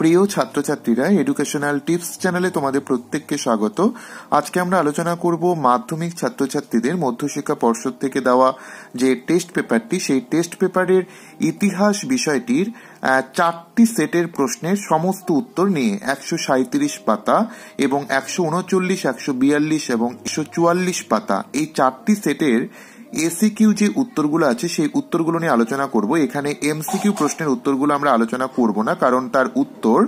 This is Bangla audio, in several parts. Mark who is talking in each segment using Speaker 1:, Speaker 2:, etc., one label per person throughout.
Speaker 1: প্রিয় ছাত্রছাত্রীরা এডুকেশনাল টিপস চ্যানেলে তোমাদের প্রত্যেককে স্বাগত আজকে আমরা আলোচনা করব মাধ্যমিক ছাত্রছাত্রীদের মধ্যশিক্ষা পর্ষদ থেকে দেওয়া যে টেস্ট পেপারটি সেই টেস্ট পেপারের ইতিহাস বিষয়টির চারটি সেটের প্রশ্নের সমস্ত উত্তর নিয়ে একশো সাঁত্রিশ পাতা এবং একশো উনচল্লিশ একশো বিয়াল্লিশ এবং একশো চুয়াল্লিশ পাতা এই চারটি সেটের এসিকিউ যে উত্তরগুলো আছে সেই উত্তরগুলো নিয়ে আলোচনা করব এখানে এমসিকিউ প্রশ্নের উত্তরগুলো আমরা আলোচনা করব না কারণ তার উত্তর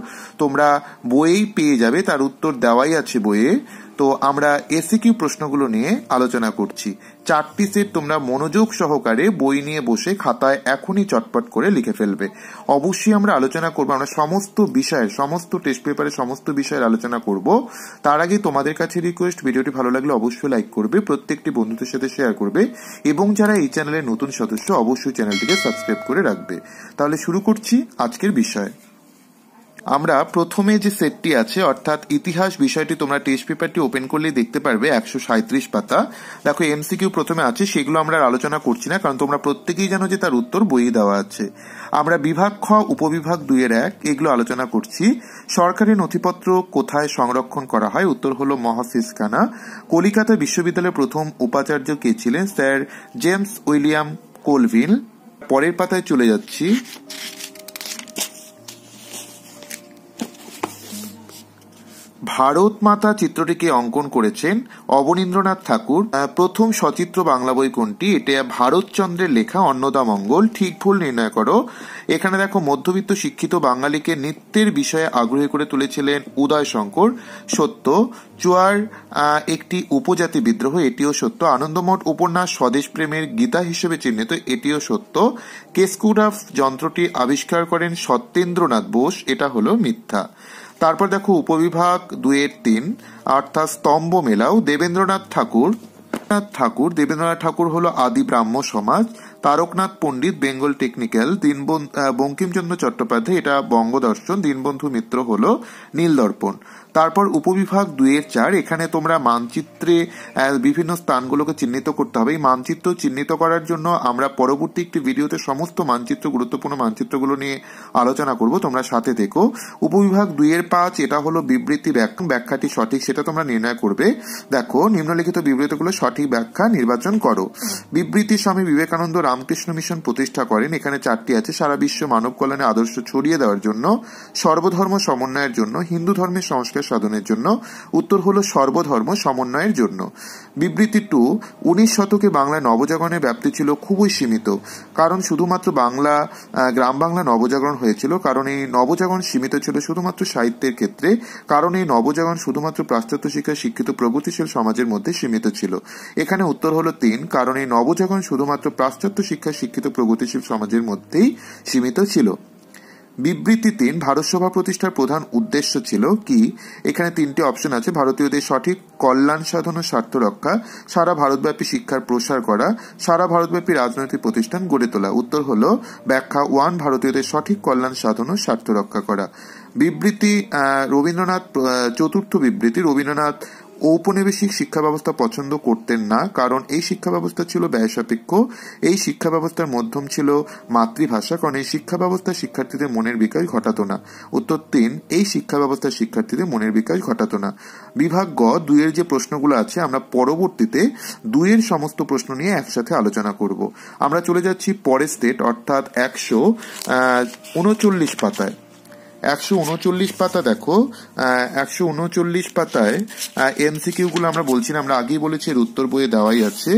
Speaker 1: তোমরা বইয়েই পেয়ে যাবে তার উত্তর দেওয়াই আছে বইয়ে তো আমরা এসিকিউ প্রশ্নগুলো নিয়ে আলোচনা করছি চারটি সেট তোমরা মনোযোগ সহকারে বই নিয়ে বসে খাতায় এখনই চটপট করে লিখে ফেলবে অবশ্যই আমরা আলোচনা করব আমরা সমস্ত বিষয়ের সমস্ত টেস্ট পেপারে সমস্ত বিষয়ের আলোচনা করব তার আগে তোমাদের কাছে রিকোয়েস্ট ভিডিওটি ভালো লাগলে অবশ্যই লাইক করবে প্রত্যেকটি বন্ধুদের সাথে শেয়ার করবে এবং যারা এই চ্যানেলের নতুন সদস্য অবশ্যই চ্যানেলটিকে সাবস্ক্রাইব করে রাখবে তাহলে শুরু করছি আজকের বিষয় আমরা প্রথমে যে সেটটি আছে অর্থাৎ ইতিহাস বিষয়টি তোমরা টেস্ট পেপারটি ওপেন করলে দেখতে পারবে একশো সাঁত্রিশ পাতা দেখো এমসিকিউ প্রথমে আছে সেগুলো আমরা আলোচনা করছি না কারণ তোমরা প্রত্যেকেই জানো যে তার উত্তর বইয়ে দেওয়া আছে আমরা বিভাগ খ উপবিভাগ দুইয়ের এক এগুলো আলোচনা করছি সরকারি নথিপত্র কোথায় সংরক্ষণ করা হয় উত্তর হল মহাফিসকানা কলিকাতা বিশ্ববিদ্যালয়ের প্রথম উপাচার্য কে ছিলেন স্যার জেমস উইলিয়াম কোলভিল পরের পাতায় চলে যাচ্ছি ভারত মাতা চিত্রটিকে অঙ্কন করেছেন অবনীন্দ্রনাথ ঠাকুর প্রথম সচিত্র বাংলা বই কোনটি এটা ভারতচন্দ্রের লেখা অন্নদা মঙ্গল ঠিক ভুল নির্ণয় করো এখানে দেখো মধ্যবিত্ত শিক্ষিত বাঙালিকে নৃত্যের বিষয়ে আগ্রহী করে তুলেছিলেন উদয় শঙ্কর সত্য চুয়ার একটি উপজাতি বিদ্রোহ এটিও সত্য আনন্দমঠ উপন্যাস স্বদেশ প্রেমের গীতা হিসেবে চিহ্নিত এটিও সত্য কেসকুডাফ যন্ত্রটি আবিষ্কার করেন সত্যেন্দ্রনাথ বোস এটা হলো মিথ্যা তারপর দেখো উপবিভাগ দুয়ের তিন অর্থাৎ স্তম্ভ মেলাও দেবেন্দ্রনাথ ঠাকুর ঠাকুর দেবেন্দ্রনাথ ঠাকুর হলো আদি ব্রাহ্ম সমাজ তারকনাথ পণ্ডিত বেঙ্গল টেকনিক্যাল দীনবন্ধু বঙ্কিমচন্দ্র চট্টোপাধ্যায় এটা বঙ্গদর্শন দীনবন্ধু মিত্র হলো নীলদর্পণ তারপর উপবিভাগ দুয়ের চার এখানে তোমরা মানচিত্রে বিভিন্ন স্থানগুলোকে চিহ্নিত করতে হবে এই মানচিত্র চিহ্নিত করার জন্য আমরা পরবর্তী একটি ভিডিওতে সমস্ত মানচিত্র গুরুত্বপূর্ণ মানচিত্রগুলো নিয়ে আলোচনা করব তোমরা সাথে থেকো উপবিভাগ দুইয়ের পাঁচ এটা হলো বিবৃতি ব্যাখ্যাটি সঠিক সেটা তোমরা নির্ণয় করবে দেখো নিম্নলিখিত বিবৃতিগুলো সঠিক ব্যাখ্যা নির্বাচন করো বিবৃতি স্বামী বিবেকানন্দ রামকৃষ্ণ মিশন প্রতিষ্ঠা করেন এখানে চারটি আছে সারা বিশ্ব মানব কল্যাণে আদর্শ ছড়িয়ে দেওয়ার জন্য সর্বধর্ম সমন্বয়ের জন্য হিন্দু ধর্মের সংস্কার সাধনের জন্য উত্তর হলো সর্বধর্ম সমন্বয়ের জন্য বিবৃতি টু উনিশ শতকে বাংলা নবজাগরণের ব্যাপ্তি ছিল খুবই সীমিত কারণ শুধুমাত্র বাংলা গ্রাম বাংলা নবজাগরণ হয়েছিল কারণ এই নবজাগরণ সীমিত ছিল শুধুমাত্র সাহিত্যের ক্ষেত্রে কারণ এই নবজাগরণ শুধুমাত্র পাশ্চাত্য শিক্ষা শিক্ষিত প্রগতিশীল সমাজের মধ্যে সীমিত ছিল এখানে উত্তর হলো তিন কারণ এই নবজাগরণ শুধুমাত্র পাশ্চাত্য শিক্ষা শিক্ষিত প্রগতিশীল সমাজের মধ্যেই সীমিত ছিল বিবৃতি তিন ভারতসভা প্রতিষ্ঠার প্রধান উদ্দেশ্য ছিল কি এখানে তিনটি অপশন আছে ভারতীয়দের সঠিক কল্যাণ সাধন ও স্বার্থ রক্ষা সারা ভারতব্যাপী শিক্ষার প্রসার করা সারা ভারতব্যাপী রাজনৈতিক প্রতিষ্ঠান গড়ে তোলা উত্তর হল ব্যাখ্যা ওয়ান ভারতীয়দের সঠিক কল্যাণ সাধন ও স্বার্থ রক্ষা করা বিবৃতি রবীন্দ্রনাথ চতুর্থ বিবৃতি রবীন্দ্রনাথ ঔপনিবেশিক শিক্ষা ব্যবস্থা পছন্দ করতেন না কারণ এই শিক্ষা ব্যবস্থা ছিল ব্যয়সাপেক্ষ এই শিক্ষা ব্যবস্থার মাধ্যম ছিল মাতৃভাষা কারণ এই শিক্ষা ব্যবস্থা শিক্ষার্থীদের মনের বিকাশ ঘটাতো না উত্তর তিন এই শিক্ষা ব্যবস্থা শিক্ষার্থীদের মনের বিকাশ ঘটাতো না বিভাগ গ দুইয়ের যে প্রশ্নগুলো আছে আমরা পরবর্তীতে দুইয়ের সমস্ত প্রশ্ন নিয়ে একসাথে আলোচনা করব আমরা চলে যাচ্ছি পরের স্টেট অর্থাৎ একশো উনচল্লিশ পাতায় একশো উনচল্লিশ পাতা দেখো একশো উনচল্লিশ পাতায় এমসিকিউগুলো আমরা বলছি না আমরা আগেই বলেছি এর উত্তর বইয়ে দেওয়াই আছে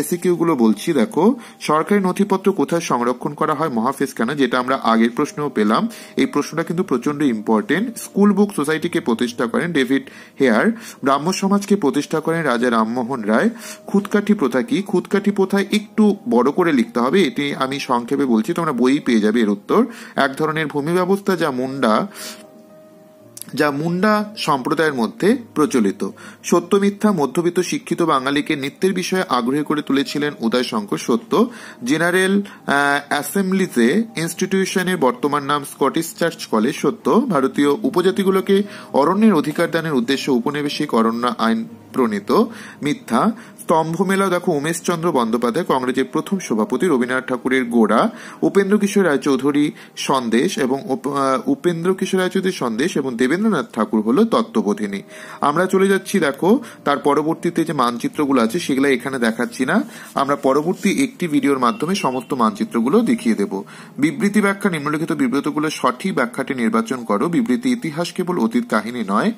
Speaker 1: এসিকিউগুলো বলছি দেখো সরকারি নথিপত্র কোথায় সংরক্ষণ করা হয় মহাফেজ কেন যেটা আমরা আগের প্রশ্নেও পেলাম এই প্রশ্নটা কিন্তু প্রচন্ড ইম্পর্টেন্ট স্কুল বুক সোসাইটিকে প্রতিষ্ঠা করেন ডেভিড হেয়ার ব্রাহ্ম সমাজকে প্রতিষ্ঠা করেন রাজা রামমোহন রায় খুদকাঠি প্রথা কি খুদকাঠি প্রথা একটু বড় করে লিখতে হবে এটি আমি সংক্ষেপে বলছি তোমরা বই পেয়ে যাবে এর উত্তর এক ধরনের ভূমি ব্যবস্থা যা মুন্ডা যা মুন্ডা সম্প্রদায়ের মধ্যে প্রচলিত সত্য মিথ্যা মধ্যবিত্ত শিক্ষিত বাঙালিকে নৃত্যের বিষয়ে আগ্রহী করে তুলেছিলেন উদয় শঙ্কর সত্য জেনারেল অ্যাসেম্বলিতে ইনস্টিটিউশনের বর্তমান নাম স্কটিশ চার্চ কলেজ সত্য ভারতীয় উপজাতিগুলোকে অরণ্যের অধিকার দানের উদ্দেশ্যে উপনিবেশিক অরণ্য আইন প্রণীত মিথ্যা স্তম্ভমেলা দেখো উমেশচন্দ্র বন্দ্যোপাধ্যায় কংগ্রেসের প্রথম সভাপতি রবীন্দ্রনাথ ঠাকুরের গোড়া উপেন্দ্র কিশোর রায়চৌধুরী সন্দেশ এবং উপেন্দ্র কিশোর রায়চৌধুরী সন্দেশ এবং দেবেন্দ্রনাথ ঠাকুর হল তত্ত্ববোধিনী আমরা চলে যাচ্ছি দেখো তার পরবর্তীতে যে মানচিত্রগুলো আছে সেগুলো এখানে দেখাচ্ছি না আমরা পরবর্তী একটি ভিডিওর মাধ্যমে সমস্ত মানচিত্রগুলো দেখিয়ে দেব বিবৃতি ব্যাখ্যা নিম্নলিখিত বিব্রতগুলো সঠিক ব্যাখ্যাটি নির্বাচন করো বিবৃতি ইতিহাস কেবল অতীত কাহিনী নয়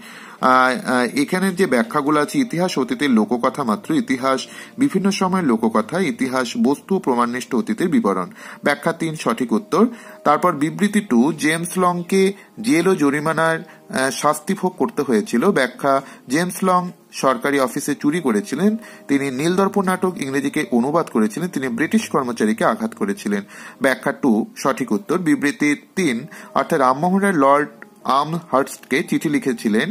Speaker 1: এখানে যে ব্যাখ্যাগুলো আছে ইতিহাস অতীতের লোককথা মাত্র ইতিহাস বিভিন্ন সময়ের লোককথা ইতিহাস বস্তু প্রমাণনিষ্ঠ অতীতের বিবরণ ব্যাখ্যা তিন সঠিক উত্তর তারপর বিবৃতি টু জেমস লংকে জেল ও জরিমানার শাস্তি ভোগ করতে হয়েছিল ব্যাখ্যা জেমস লং সরকারি অফিসে চুরি করেছিলেন তিনি নীলদর্পণ নাটক ইংরেজিকে অনুবাদ করেছিলেন তিনি ব্রিটিশ কর্মচারীকে আঘাত করেছিলেন ব্যাখ্যা টু সঠিক উত্তর বিবৃতি তিন অর্থাৎ রামমোহনের লর্ড আমহার্স্টকে চিঠি লিখেছিলেন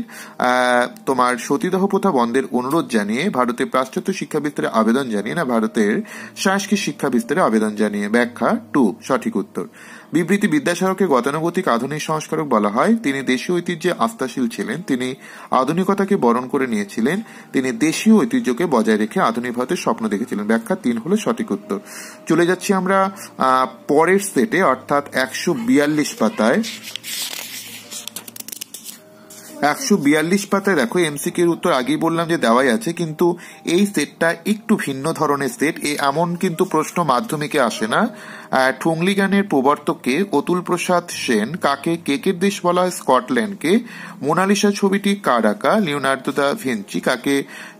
Speaker 1: তোমার সতীদাহ প্রথা বন্ধের অনুরোধ জানিয়ে ভারতের পাশ্চাত্য শিক্ষা বিস্তারে আবেদন জানিয়ে না ভারতের শাসকি শিক্ষা বিস্তারে আবেদন জানিয়ে ব্যাখ্যা টু সঠিক উত্তর বিবৃতি বিদ্যাসাগরকে গতানুগতিক আধুনিক সংস্কারক বলা হয় তিনি দেশীয় ঐতিহ্যে আস্থাশীল ছিলেন তিনি আধুনিকতাকে বরণ করে নিয়েছিলেন তিনি দেশীয় ঐতিহ্যকে বজায় রেখে আধুনিক ভারতের স্বপ্ন দেখেছিলেন ব্যাখ্যা তিন হলো সঠিক উত্তর চলে যাচ্ছি আমরা পরের সেটে অর্থাৎ একশো বিয়াল্লিশ পাতায় একশো বিয়াল্লিশ পাতায় দেখো এমসিকিউর উত্তর আগেই বললাম যে দেওয়াই আছে কিন্তু এই সেটটা একটু ভিন্ন ধরনের সেট এ এমন কিন্তু প্রশ্ন মাধ্যমিকে আসে না ঠুংলি গানের প্রবর্তককে অতুল প্রসাদ সেন কাকে কেকের দেশ বলা হয় স্কটল্যান্ডকে মোনালিসা ছবিটি কার আঁকা লিওনার্দো দা ভেঞ্চি কাকে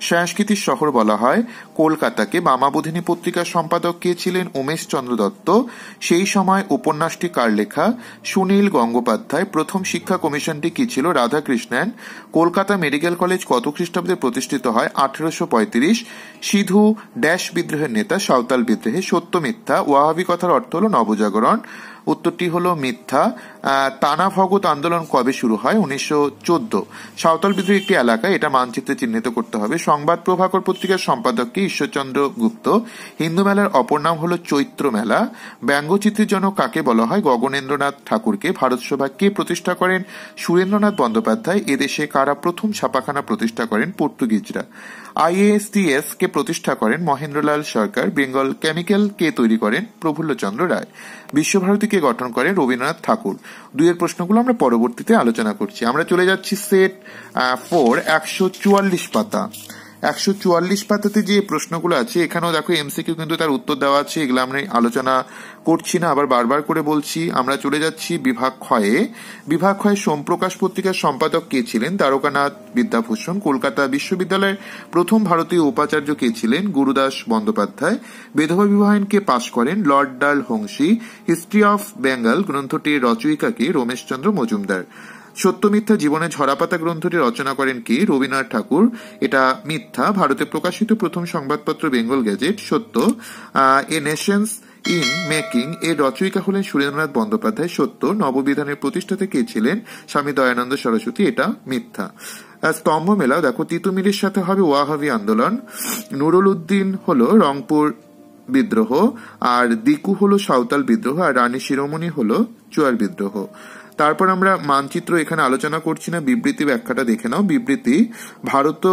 Speaker 1: সংস্কৃতির শহর বলা হয় কলকাতাকে বামাবোধিনী পত্রিকার সম্পাদক কে ছিলেন উমেশ চন্দ্র দত্ত সেই সময় উপন্যাসটি কার লেখা সুনীল গঙ্গোপাধ্যায় প্রথম শিক্ষা কমিশনটি কি ছিল রাধাকৃষ্ণন কলকাতা মেডিকেল কলেজ কত খ্রিস্টাব্দে প্রতিষ্ঠিত হয় আঠেরোশো পঁয়ত্রিশ সিধু ড্যাশ বিদ্রোহের নেতা সাঁওতাল বিদ্রোহে সত্য মিথ্যা ওয়াহাবি কথার অর্থ হল নবজাগরণ উত্তরটি হলো মিথ্যা তানা ভগত আন্দোলন কবে শুরু হয় উনিশশো চোদ্দ সাঁওতাল বিদ্রোহী একটি এলাকা এটা মানচিত্রে চিহ্নিত করতে হবে সংবাদ প্রভাকর পত্রিকার সম্পাদককে ঈশ্বরচন্দ্র গুপ্ত হিন্দু মেলার অপর নাম হলো চৈত্র মেলা ব্যঙ্গচিত্রের জন্য কাকে বলা হয় গগনেন্দ্রনাথ ঠাকুরকে ভারত সভা কে প্রতিষ্ঠা করেন সুরেন্দ্রনাথ বন্দ্যোপাধ্যায় এদেশে কারা প্রথম ছাপাখানা প্রতিষ্ঠা করেন পর্তুগিজরা আইএসটিএস কে প্রতিষ্ঠা করেন মহেন্দ্রলাল সরকার বেঙ্গল কেমিক্যাল কে তৈরি করেন প্রফুল্লচন্দ্র রায় বিশ্বভারতীকে গঠন করে রবীন্দ্রনাথ ঠাকুর দুইয়ের প্রশ্নগুলো আমরা পরবর্তীতে আলোচনা করছি আমরা চলে যাচ্ছি সেট ফোর একশো চুয়াল্লিশ পাতা একশো চুয়াল্লিশ পাতাতে যে প্রশ্নগুলো আছে এখানেও দেখো এমসিকিউ কিন্তু তার উত্তর দেওয়া আছে এগুলো আমরা আলোচনা করছি না আবার বারবার করে বলছি আমরা চলে যাচ্ছি বিভাগ ক্ষয়ে বিভাগ ক্ষয়ে সোমপ্রকাশ পত্রিকার সম্পাদক কে ছিলেন দ্বারকানাথ বিদ্যাভূষণ কলকাতা বিশ্ববিদ্যালয়ের প্রথম ভারতীয় উপাচার্য কে ছিলেন গুরুদাস বন্দ্যোপাধ্যায় বেধবা বিবাহ পাশ করেন লর্ড ডাল হংসি হিস্ট্রি অফ বেঙ্গল গ্রন্থটির রচয়িকাকে রমেশচন্দ্র মজুমদার সত্যমিথ্যা জীবনে ঝরাপাতা গ্রন্থটি রচনা করেন কি রবীন্দ্রনাথ ঠাকুর এটা মিথ্যা ভারতে প্রকাশিত প্রথম সংবাদপত্র বেঙ্গল গ্যাজেট সত্য এ নেশনস ইন মেকিং এর রচয়িকা হলেন সুরেন্দ্রনাথ বন্দ্যোপাধ্যায় সত্য নববিধানের প্রতিষ্ঠাতা কে ছিলেন স্বামী দয়ানন্দ সরস্বতী এটা মিথ্যা স্তম্ভ মেলা দেখো তিতুমিরের সাথে হবে ওয়াহাবি আন্দোলন নুরুল উদ্দিন হল রংপুর বিদ্রোহ আর দিকু হলো সাঁওতাল বিদ্রোহ আর রানী শিরোমণি হল চুয়ার বিদ্রোহ তারপর আমরা মানচিত্র এখানে আলোচনা করছি না বিবৃতি ব্যাখ্যাটা দেখে নাও বিবৃতি ভারত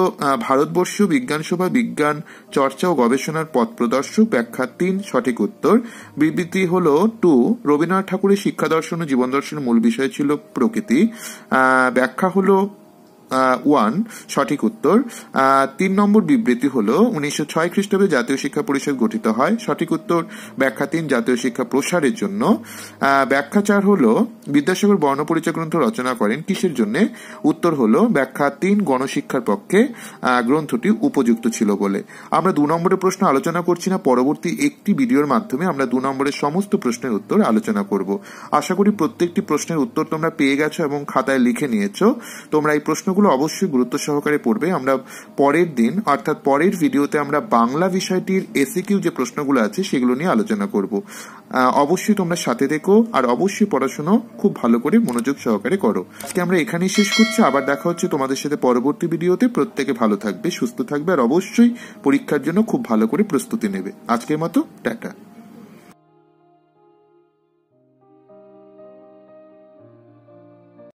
Speaker 1: ভারতবর্ষীয় বিজ্ঞানসভা বিজ্ঞান চর্চা ও গবেষণার পথ প্রদর্শক ব্যাখ্যা তিন সঠিক উত্তর বিবৃতি হল টু রবীন্দ্রনাথ ঠাকুরের শিক্ষা দর্শন ও জীবন দর্শনের মূল বিষয় ছিল প্রকৃতি ব্যাখ্যা হলো ওয়ান সঠিক উত্তর তিন নম্বর বিবৃতি হল উনিশশো ছয় খ্রিস্টাব্দে জাতীয় শিক্ষা পরিষদ গঠিত হয় সঠিক উত্তর ব্যাখ্যা তিন জাতীয় শিক্ষা প্রসারের জন্য ব্যাখ্যা চার হল বিদ্যাসাগর বর্ণপরিচয় গ্রন্থ রচনা করেন কিসের জন্য উত্তর হল ব্যাখ্যা তিন গণশিক্ষার পক্ষে গ্রন্থটি উপযুক্ত ছিল বলে আমরা দু নম্বরের প্রশ্ন আলোচনা করছি না পরবর্তী একটি ভিডিওর মাধ্যমে আমরা দু নম্বরের সমস্ত প্রশ্নের উত্তর আলোচনা করব আশা করি প্রত্যেকটি প্রশ্নের উত্তর তোমরা পেয়ে গেছো এবং খাতায় লিখে নিয়েছো তোমরা এই প্রশ্নগুলো বিষয়গুলো অবশ্যই গুরুত্ব সহকারে পড়বে আমরা পরের দিন অর্থাৎ পরের ভিডিওতে আমরা বাংলা বিষয়টির এসিকিউ e যে প্রশ্নগুলো আছে সেগুলো নিয়ে আলোচনা করব অবশ্যই তোমরা সাথে দেখো আর অবশ্যই পড়াশুনো খুব ভালো করে মনোযোগ সহকারে করো আজকে আমরা এখানেই শেষ করছি আবার দেখা হচ্ছে তোমাদের সাথে পরবর্তী ভিডিওতে প্রত্যেকে ভালো থাকবে সুস্থ থাকবে আর অবশ্যই পরীক্ষার জন্য খুব ভালো করে প্রস্তুতি নেবে আজকের মতো টাটা